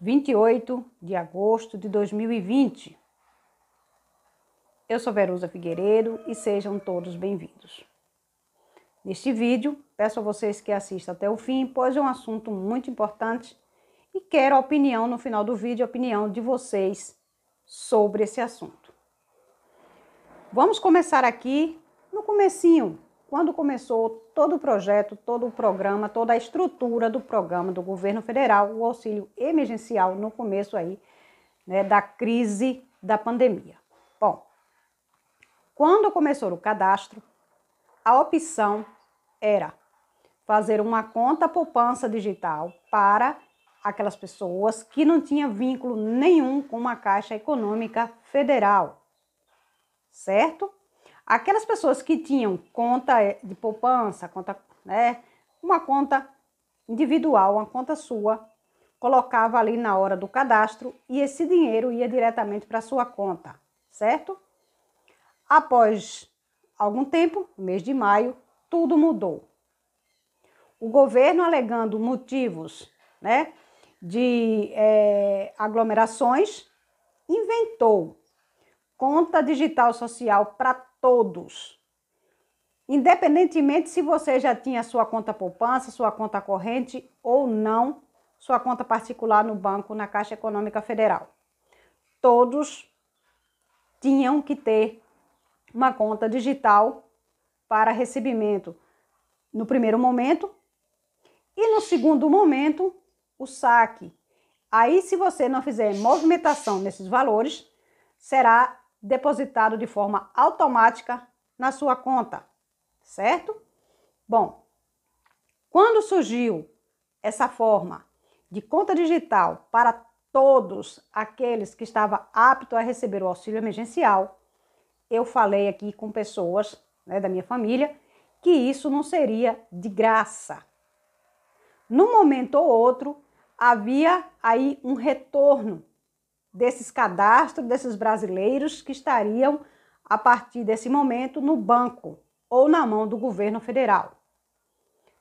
28 de agosto de 2020. Eu sou Verusa Figueiredo e sejam todos bem-vindos. Neste vídeo, peço a vocês que assistam até o fim, pois é um assunto muito importante e quero a opinião no final do vídeo, a opinião de vocês sobre esse assunto. Vamos começar aqui no comecinho quando começou todo o projeto, todo o programa, toda a estrutura do programa do governo federal, o auxílio emergencial no começo aí né, da crise da pandemia. Bom, quando começou o cadastro, a opção era fazer uma conta poupança digital para aquelas pessoas que não tinham vínculo nenhum com uma Caixa Econômica Federal, certo? Aquelas pessoas que tinham conta eh, de poupança, conta, né, uma conta individual, uma conta sua, colocava ali na hora do cadastro e esse dinheiro ia diretamente para sua conta, certo? Após algum tempo, no mês de maio, tudo mudou. O governo alegando motivos né, de é, aglomerações, inventou conta digital social para todos. Independentemente se você já tinha sua conta poupança, sua conta corrente ou não, sua conta particular no banco, na Caixa Econômica Federal. Todos tinham que ter uma conta digital para recebimento no primeiro momento e no segundo momento o saque. Aí, se você não fizer movimentação nesses valores, será depositado de forma automática na sua conta, certo? Bom, quando surgiu essa forma de conta digital para todos aqueles que estavam aptos a receber o auxílio emergencial, eu falei aqui com pessoas né, da minha família que isso não seria de graça. Num momento ou outro, havia aí um retorno desses cadastros, desses brasileiros que estariam, a partir desse momento, no banco ou na mão do governo federal.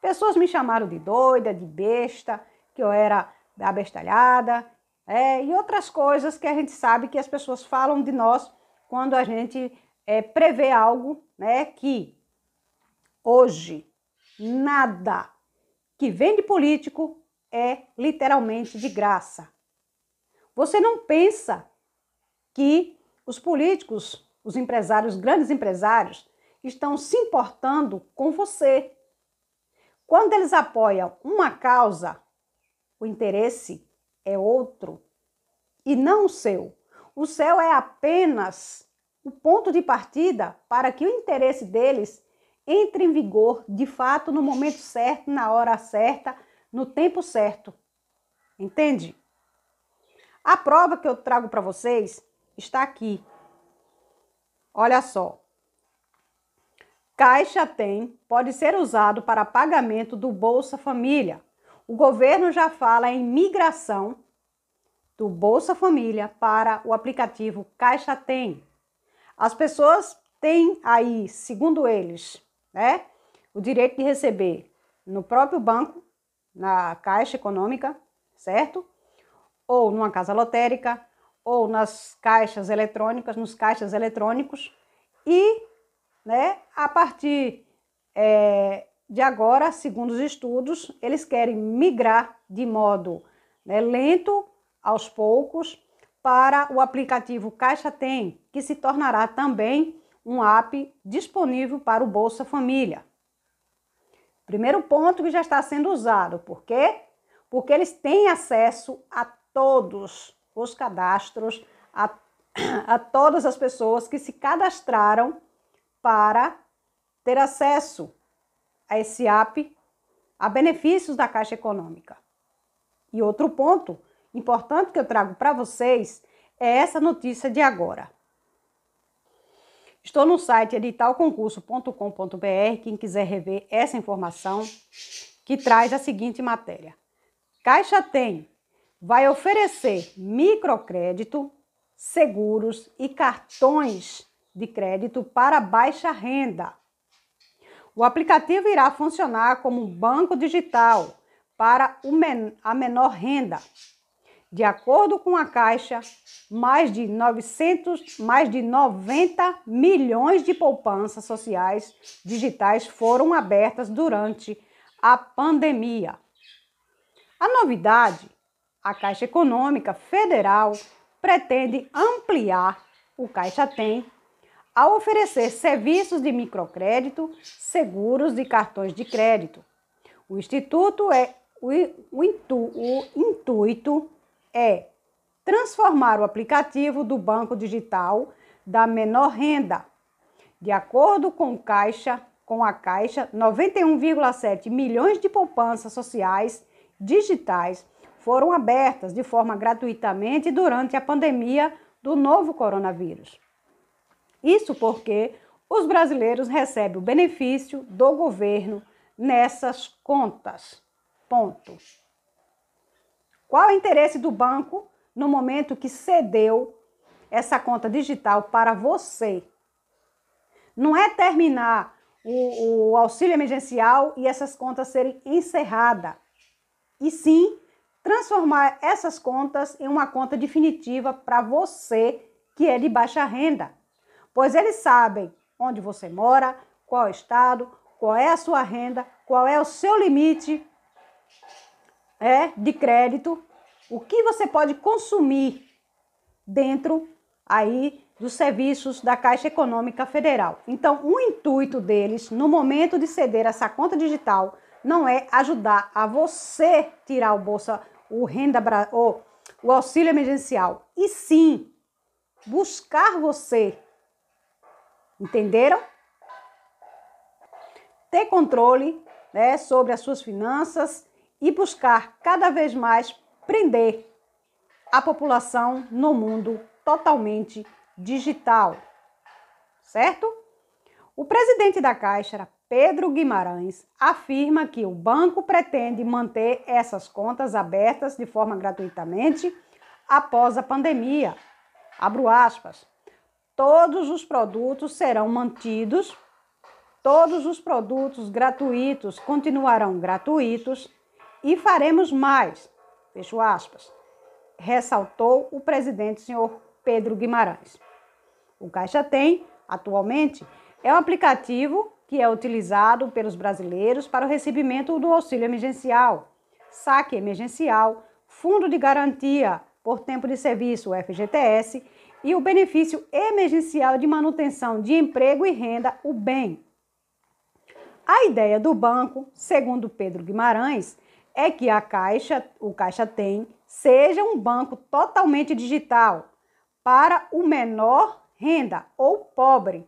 Pessoas me chamaram de doida, de besta, que eu era abestalhada, é, e outras coisas que a gente sabe que as pessoas falam de nós quando a gente é, prevê algo né, que hoje nada que vem de político é literalmente de graça. Você não pensa que os políticos, os empresários, os grandes empresários, estão se importando com você. Quando eles apoiam uma causa, o interesse é outro e não o seu. O seu é apenas o ponto de partida para que o interesse deles entre em vigor de fato no momento certo, na hora certa, no tempo certo. Entende? A prova que eu trago para vocês está aqui. Olha só. Caixa tem pode ser usado para pagamento do Bolsa Família. O governo já fala em migração do Bolsa Família para o aplicativo Caixa Tem. As pessoas têm aí, segundo eles, né, o direito de receber no próprio banco, na Caixa Econômica, certo? ou numa casa lotérica, ou nas caixas eletrônicas, nos caixas eletrônicos, e né, a partir é, de agora, segundo os estudos, eles querem migrar de modo né, lento, aos poucos, para o aplicativo Caixa Tem, que se tornará também um app disponível para o Bolsa Família. Primeiro ponto que já está sendo usado, por quê? Porque eles têm acesso a todos os cadastros, a, a todas as pessoas que se cadastraram para ter acesso a esse app, a benefícios da Caixa Econômica. E outro ponto importante que eu trago para vocês é essa notícia de agora. Estou no site editalconcurso.com.br, quem quiser rever essa informação, que traz a seguinte matéria. Caixa tem vai oferecer microcrédito, seguros e cartões de crédito para baixa renda. O aplicativo irá funcionar como um banco digital para a menor renda. De acordo com a Caixa, mais de 900, mais de 90 milhões de poupanças sociais digitais foram abertas durante a pandemia. A novidade a Caixa Econômica Federal pretende ampliar o Caixa Tem ao oferecer serviços de microcrédito, seguros e cartões de crédito. O instituto é o, o, intu, o, intuito é transformar o aplicativo do banco digital da menor renda. De acordo com Caixa, com a Caixa, 91,7 milhões de poupanças sociais digitais foram abertas de forma gratuitamente durante a pandemia do novo coronavírus. Isso porque os brasileiros recebem o benefício do governo nessas contas. Ponto. Qual é o interesse do banco no momento que cedeu essa conta digital para você? Não é terminar o, o auxílio emergencial e essas contas serem encerradas, e sim transformar essas contas em uma conta definitiva para você que é de baixa renda, pois eles sabem onde você mora, qual estado, qual é a sua renda, qual é o seu limite é, de crédito, o que você pode consumir dentro aí dos serviços da Caixa Econômica Federal. Então, o intuito deles no momento de ceder essa conta digital não é ajudar a você tirar o bolsa o renda ou o auxílio emergencial. E sim, buscar você. Entenderam? Ter controle né, sobre as suas finanças e buscar cada vez mais prender a população no mundo totalmente digital. Certo? O presidente da Caixa Pedro Guimarães, afirma que o banco pretende manter essas contas abertas de forma gratuitamente após a pandemia. Abro aspas. Todos os produtos serão mantidos, todos os produtos gratuitos continuarão gratuitos e faremos mais. Fecho aspas. Ressaltou o presidente senhor Pedro Guimarães. O Caixa Tem, atualmente, é um aplicativo que é utilizado pelos brasileiros para o recebimento do auxílio emergencial, saque emergencial, fundo de garantia por tempo de serviço, FGTS, e o benefício emergencial de manutenção de emprego e renda, o BEM. A ideia do banco, segundo Pedro Guimarães, é que a Caixa, o Caixa Tem, seja um banco totalmente digital para o menor renda ou pobre,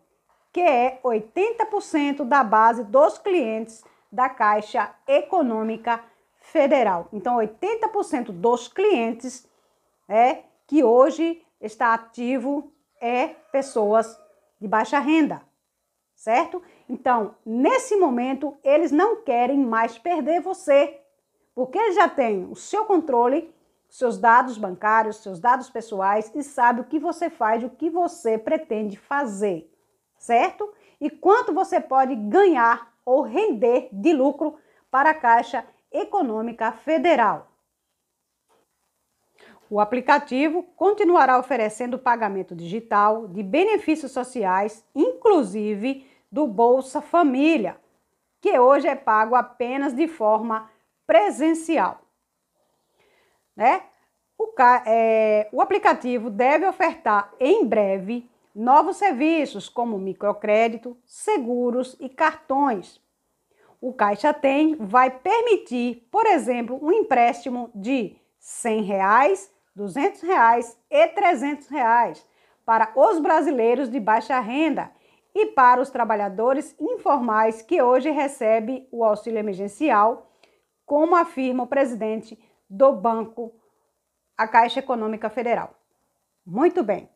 que é 80% da base dos clientes da Caixa Econômica Federal. Então, 80% dos clientes né, que hoje está ativo é pessoas de baixa renda, certo? Então, nesse momento, eles não querem mais perder você, porque eles já têm o seu controle, seus dados bancários, seus dados pessoais e sabe o que você faz, o que você pretende fazer certo? E quanto você pode ganhar ou render de lucro para a Caixa Econômica Federal. O aplicativo continuará oferecendo pagamento digital de benefícios sociais, inclusive do Bolsa Família, que hoje é pago apenas de forma presencial. Né? O, é, o aplicativo deve ofertar em breve novos serviços como microcrédito, seguros e cartões. O Caixa Tem vai permitir, por exemplo, um empréstimo de R$ 100, reais, R$ 200 reais e R$ 300 reais para os brasileiros de baixa renda e para os trabalhadores informais que hoje recebem o auxílio emergencial, como afirma o presidente do banco, a Caixa Econômica Federal. Muito bem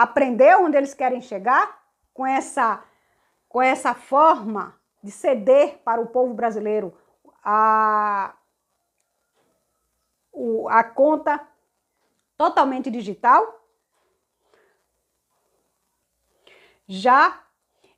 aprender onde eles querem chegar com essa, com essa forma de ceder para o povo brasileiro a, a conta totalmente digital? Já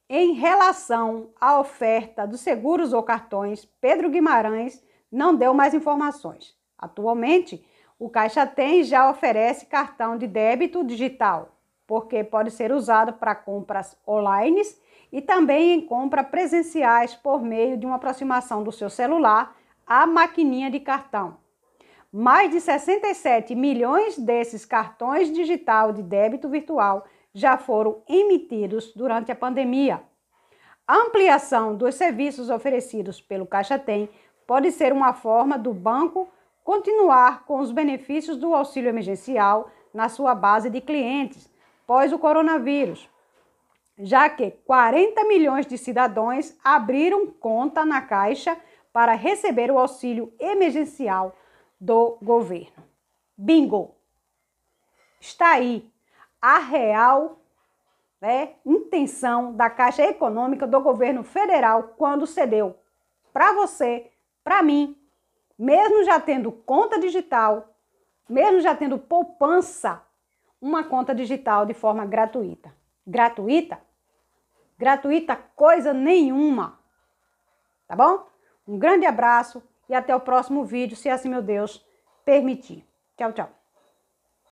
em relação à oferta dos seguros ou cartões, Pedro Guimarães não deu mais informações. Atualmente, o Caixa Tem já oferece cartão de débito digital, porque pode ser usado para compras online e também em compras presenciais por meio de uma aproximação do seu celular à maquininha de cartão. Mais de 67 milhões desses cartões digital de débito virtual já foram emitidos durante a pandemia. A ampliação dos serviços oferecidos pelo Caixa Tem pode ser uma forma do banco continuar com os benefícios do auxílio emergencial na sua base de clientes, após o coronavírus, já que 40 milhões de cidadãos abriram conta na Caixa para receber o auxílio emergencial do governo. Bingo! Está aí a real né, intenção da Caixa Econômica do governo federal quando cedeu para você, para mim, mesmo já tendo conta digital, mesmo já tendo poupança uma conta digital de forma gratuita. Gratuita? Gratuita coisa nenhuma. Tá bom? Um grande abraço e até o próximo vídeo, se assim meu Deus permitir. Tchau, tchau.